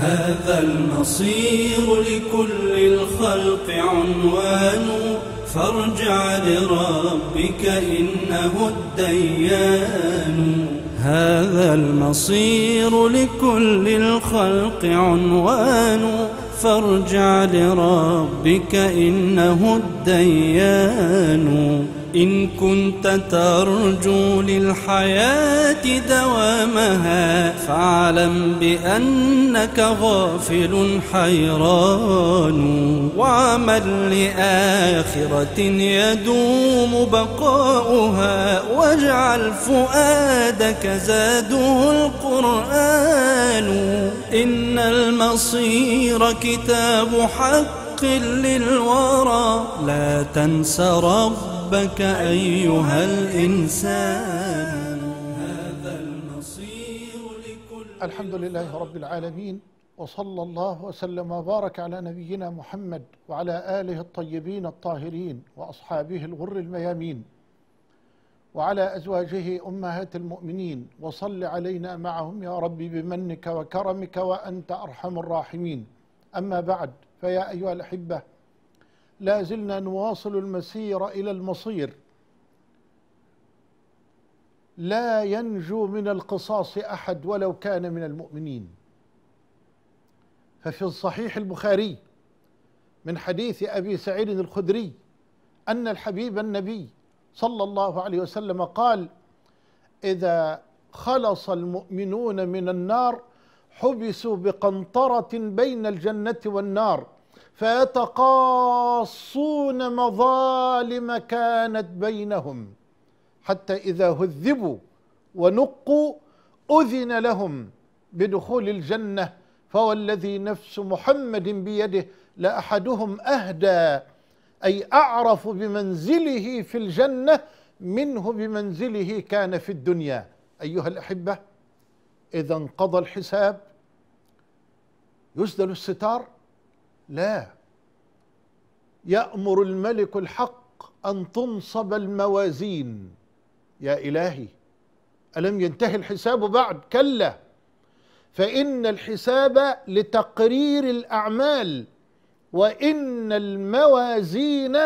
هذا المصير لكل الخلق عنوان فارجع لربك إنه الديان هذا المصير لكل الخلق عنوان فارجع لربك إنه الديان إن كنت ترجو للحياة دوامها فاعلم بأنك غافل حيران وعمل لآخرة يدوم بقاؤها واجعل فؤادك زاده القرآن إن المصير كتاب حق للورى لا تنس ربك أيها الإنسان الحمد لله رب العالمين وصلى الله وسلم وبارك على نبينا محمد وعلى آله الطيبين الطاهرين وأصحابه الغر الميامين وعلى أزواجه أمهات المؤمنين وصل علينا معهم يا ربي بمنك وكرمك وأنت أرحم الراحمين أما بعد فيا أيها الأحبة لا زلنا نواصل المسير إلى المصير لا ينجو من القصاص احد ولو كان من المؤمنين ففي الصحيح البخاري من حديث ابي سعيد الخدري ان الحبيب النبي صلى الله عليه وسلم قال اذا خلص المؤمنون من النار حبسوا بقنطره بين الجنه والنار فيتقاصون مظالم كانت بينهم حتى إذا هذبوا ونقوا أذن لهم بدخول الجنة فوالذي نفس محمد بيده لأحدهم أهدى أي أعرف بمنزله في الجنة منه بمنزله كان في الدنيا أيها الأحبة إذا انقضى الحساب يسدل الستار لا يأمر الملك الحق أن تنصب الموازين يا إلهي ألم ينتهي الحساب بعد كلا فإن الحساب لتقرير الأعمال وإن الموازين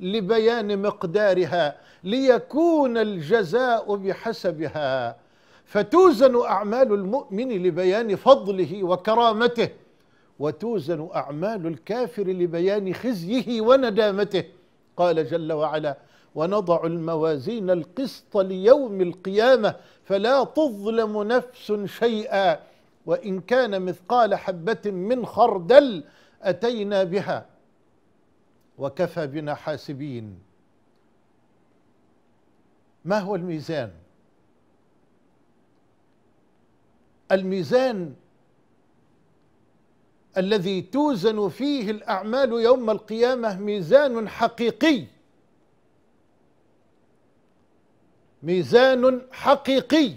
لبيان مقدارها ليكون الجزاء بحسبها فتوزن أعمال المؤمن لبيان فضله وكرامته وتوزن أعمال الكافر لبيان خزيه وندامته قال جل وعلا ونضع الموازين القسط ليوم القيامة فلا تظلم نفس شيئا وإن كان مثقال حبة من خردل أتينا بها وكفى بنا حاسبين ما هو الميزان الميزان الذي توزن فيه الاعمال يوم القيامه ميزان حقيقي ميزان حقيقي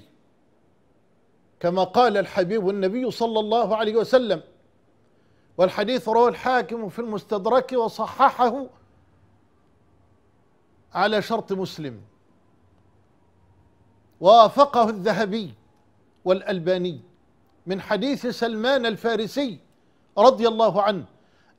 كما قال الحبيب النبي صلى الله عليه وسلم والحديث رواه الحاكم في المستدرك وصححه على شرط مسلم وافقه الذهبي والألباني من حديث سلمان الفارسي رضي الله عنه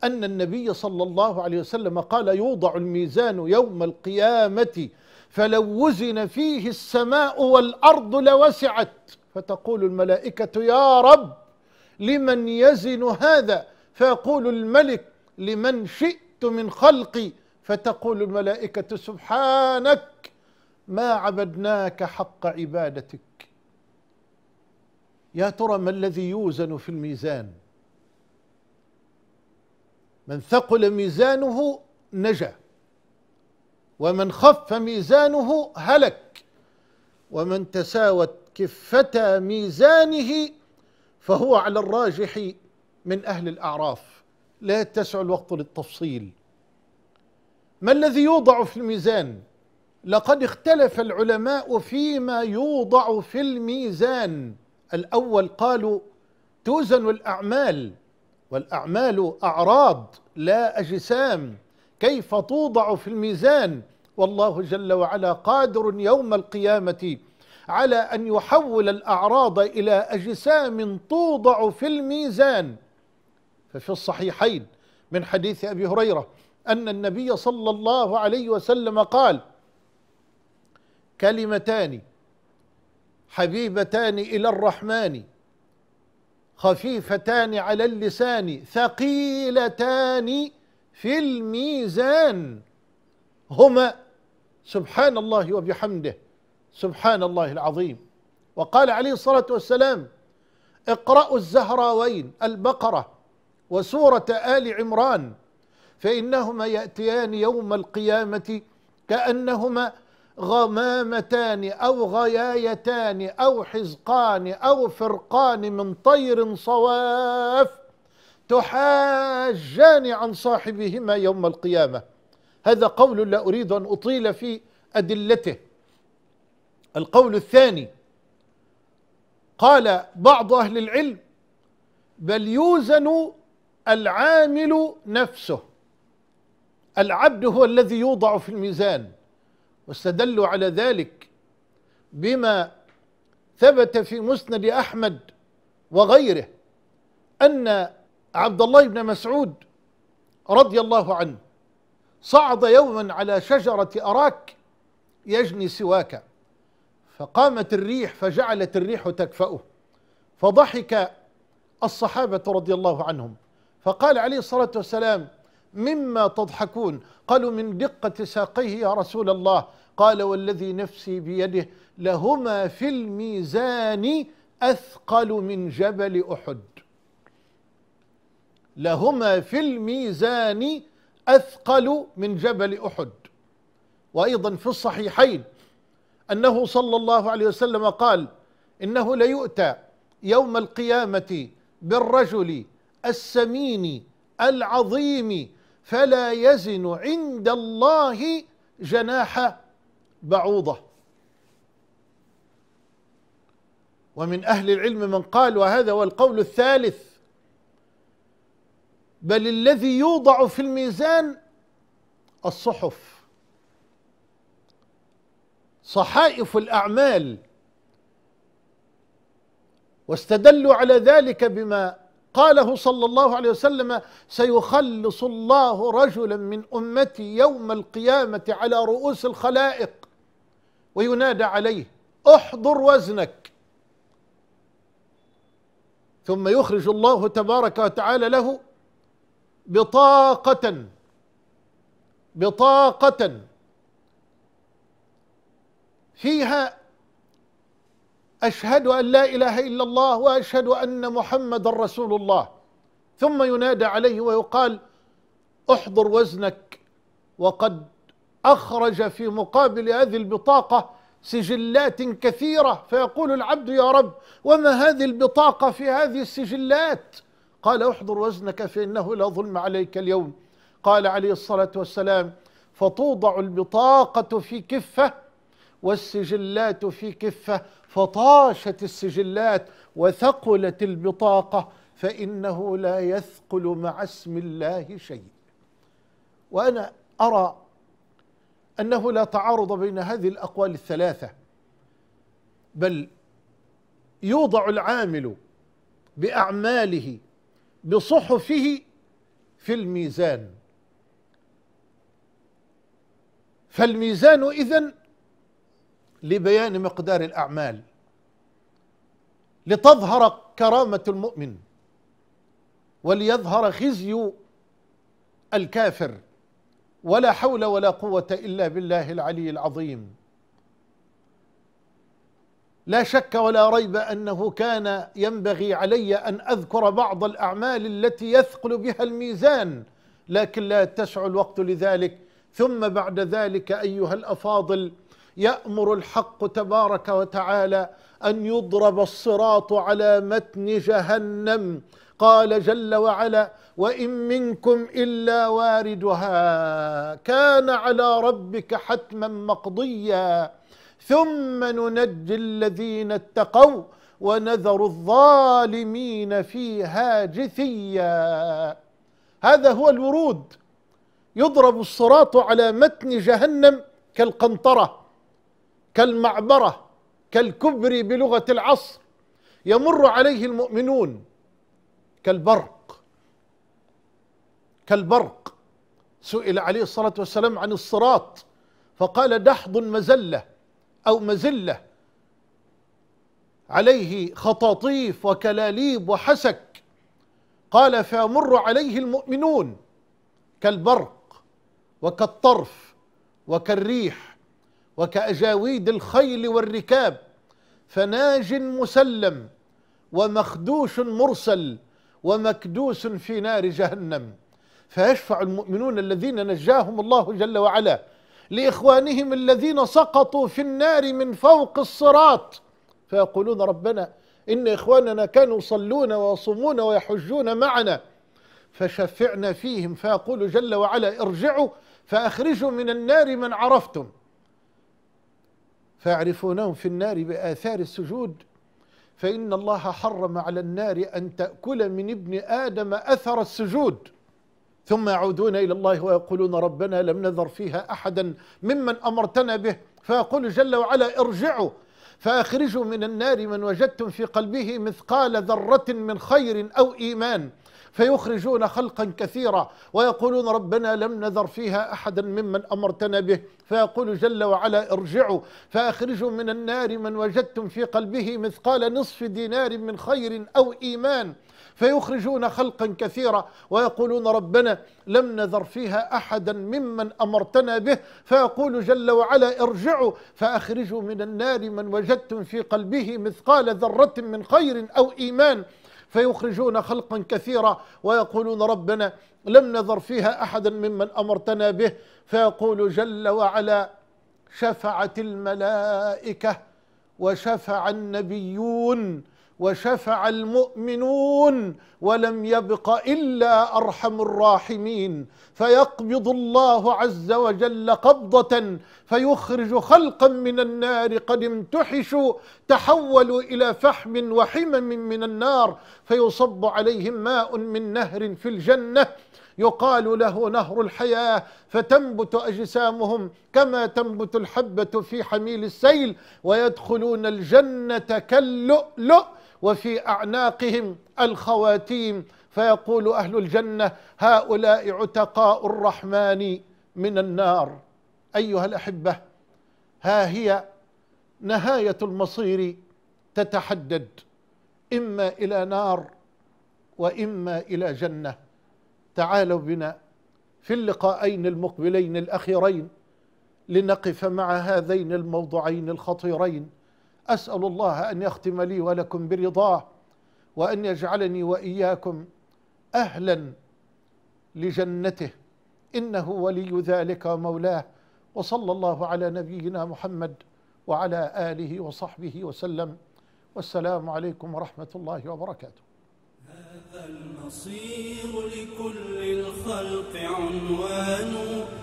أن النبي صلى الله عليه وسلم قال يوضع الميزان يوم القيامة فلو وزن فيه السماء والأرض لوسعت فتقول الملائكة يا رب لمن يزن هذا فيقول الملك لمن شئت من خلقي فتقول الملائكة سبحانك ما عبدناك حق عبادتك يا ترى ما الذي يوزن في الميزان من ثقل ميزانه نجا ومن خف ميزانه هلك ومن تساوت كفتا ميزانه فهو على الراجح من اهل الاعراف لا يتسع الوقت للتفصيل ما الذي يوضع في الميزان لقد اختلف العلماء فيما يوضع في الميزان الاول قالوا توزن الاعمال والاعمال اعراض لا اجسام كيف توضع في الميزان والله جل وعلا قادر يوم القيامة على أن يحول الأعراض إلى أجسام توضع في الميزان ففي الصحيحين من حديث أبي هريرة أن النبي صلى الله عليه وسلم قال كلمتان حبيبتان إلى الرحمن خفيفتان على اللسان ثقيلتان في الميزان هما سبحان الله وبحمده سبحان الله العظيم وقال عليه الصلاة والسلام اقرأوا الزهراوين البقرة وسورة آل عمران فإنهما يأتيان يوم القيامة كأنهما غمامتان أو غيايتان أو حزقان أو فرقان من طير صواف تحاجان عن صاحبهما يوم القيامه هذا قول لا أريد أن أطيل في أدلته القول الثاني قال بعض أهل العلم بل يوزن العامل نفسه العبد هو الذي يوضع في الميزان واستدلوا على ذلك بما ثبت في مسند احمد وغيره ان عبد الله بن مسعود رضي الله عنه صعد يوما على شجرة أراك يجني سواك فقامت الريح فجعلت الريح تكفأه فضحك الصحابة رضي الله عنهم فقال عليه الصلاة والسلام مما تضحكون قالوا من دقة ساقيه يا رسول الله قال والذي نفسي بيده لهما في الميزان أثقل من جبل أحد لهما في الميزان أثقل من جبل أحد وأيضا في الصحيحين أنه صلى الله عليه وسلم قال إنه ليؤتى يوم القيامة بالرجل السمين العظيم فلا يزن عند الله جناح بعوضة ومن أهل العلم من قال وهذا هو القول الثالث بل الذي يوضع في الميزان الصحف صحائف الاعمال واستدلوا على ذلك بما قاله صلى الله عليه وسلم سيخلص الله رجلا من امتي يوم القيامه على رؤوس الخلائق وينادى عليه احضر وزنك ثم يخرج الله تبارك وتعالى له بطاقة بطاقة فيها أشهد أن لا إله إلا الله وأشهد أن محمد رسول الله ثم ينادى عليه ويقال احضر وزنك وقد أخرج في مقابل هذه البطاقة سجلات كثيرة فيقول العبد يا رب وما هذه البطاقة في هذه السجلات؟ قال احضر وزنك فإنه لا ظلم عليك اليوم قال عليه الصلاة والسلام فتوضع البطاقة في كفة والسجلات في كفة فطاشت السجلات وثقلت البطاقة فإنه لا يثقل مع اسم الله شيء وأنا أرى أنه لا تعارض بين هذه الأقوال الثلاثة بل يوضع العامل بأعماله بصحفه في الميزان فالميزان إذن لبيان مقدار الأعمال لتظهر كرامة المؤمن وليظهر خزي الكافر ولا حول ولا قوة إلا بالله العلي العظيم لا شك ولا ريب انه كان ينبغي علي ان اذكر بعض الاعمال التي يثقل بها الميزان لكن لا تسع الوقت لذلك ثم بعد ذلك ايها الافاضل يامر الحق تبارك وتعالى ان يضرب الصراط على متن جهنم قال جل وعلا وان منكم الا واردها كان على ربك حتما مقضيا ثم ننجي الذين اتقوا ونذر الظالمين فيها جثيا هذا هو الورود يضرب الصراط على متن جهنم كالقنطرة كالمعبرة كالكبر بلغة العصر يمر عليه المؤمنون كالبرق كالبرق سئل عليه الصلاة والسلام عن الصراط فقال دحض مزلة أو مزلة عليه خطاطيف وكلاليب وحسك قال فيمر عليه المؤمنون كالبرق وكالطرف وكالريح وكأجاويد الخيل والركاب فناج مسلم ومخدوش مرسل ومكدوس في نار جهنم فيشفع المؤمنون الذين نجاهم الله جل وعلا لاخوانهم الذين سقطوا في النار من فوق الصراط فيقولون ربنا ان اخواننا كانوا يصلون ويصومون ويحجون معنا فشفعنا فيهم فيقول جل وعلا ارجعوا فاخرجوا من النار من عرفتم فيعرفونهم في النار باثار السجود فان الله حرم على النار ان تاكل من ابن ادم اثر السجود ثم يعودون إلى الله ويقولون ربنا لم نذر فيها أحدا ممن أمرتنا به فيقول جل وعلا ارجعوا فأخرجوا من النار من وجدتم في قلبه مثقال ذرة من خير أو إيمان فيخرجون خلقا كثيرا ويقولون ربنا لم نذر فيها احدا ممن امرتنا به فيقول جل وعلا ارجعوا فاخرجوا من النار من وجدتم في قلبه مثقال نصف دينار من خير او ايمان فيخرجون خلقا كثيرا ويقولون ربنا لم نذر فيها أحدا ممن أمرتنا به فيقول جل وعلا ارجعوا فأخرجوا من النار من وجدتم في قلبه مثقال ذرة من خير أو إيمان فيخرجون خلقا كثيرا ويقولون ربنا لم نذر فيها أحدا ممن أمرتنا به فيقول جل وعلا شفعت الملائكة وشفع النبيون وشفع المؤمنون ولم يبق الا ارحم الراحمين فيقبض الله عز وجل قبضه فيخرج خلقا من النار قد امتحشوا تحولوا الى فحم وحمم من النار فيصب عليهم ماء من نهر في الجنه يقال له نهر الحياة فتنبت أجسامهم كما تنبت الحبة في حميل السيل ويدخلون الجنة كاللؤلؤ وفي أعناقهم الخواتيم فيقول أهل الجنة هؤلاء عتقاء الرحمن من النار أيها الأحبة ها هي نهاية المصير تتحدد إما إلى نار وإما إلى جنة تعالوا بنا في اللقاءين المقبلين الأخيرين لنقف مع هذين الموضوعين الخطيرين اسال الله ان يختم لي ولكم برضاه وان يجعلني واياكم اهلا لجنته انه ولي ذلك ومولاه وصلى الله على نبينا محمد وعلى اله وصحبه وسلم والسلام عليكم ورحمه الله وبركاته هذا المصير لكل الخلق عنوان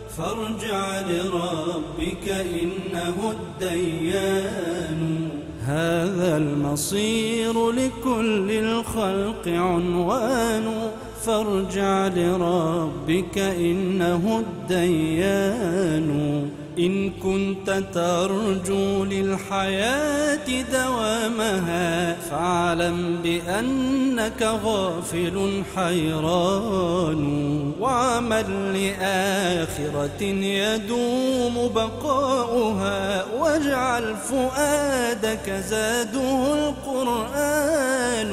فارجع لربك انه الديان هذا المصير لكل الخلق عنوان فارجع لربك إنه الديان إن كنت ترجو للحياة دوامها فاعلم بأنك غافل حيران وعمل لآخرة يدوم بقاؤها واجعل فؤادك زاده القرآن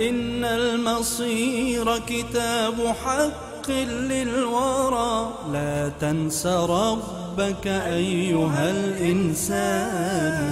إن المصير كتاب حق للورى لا تنس ربك ربك أيها الإنسان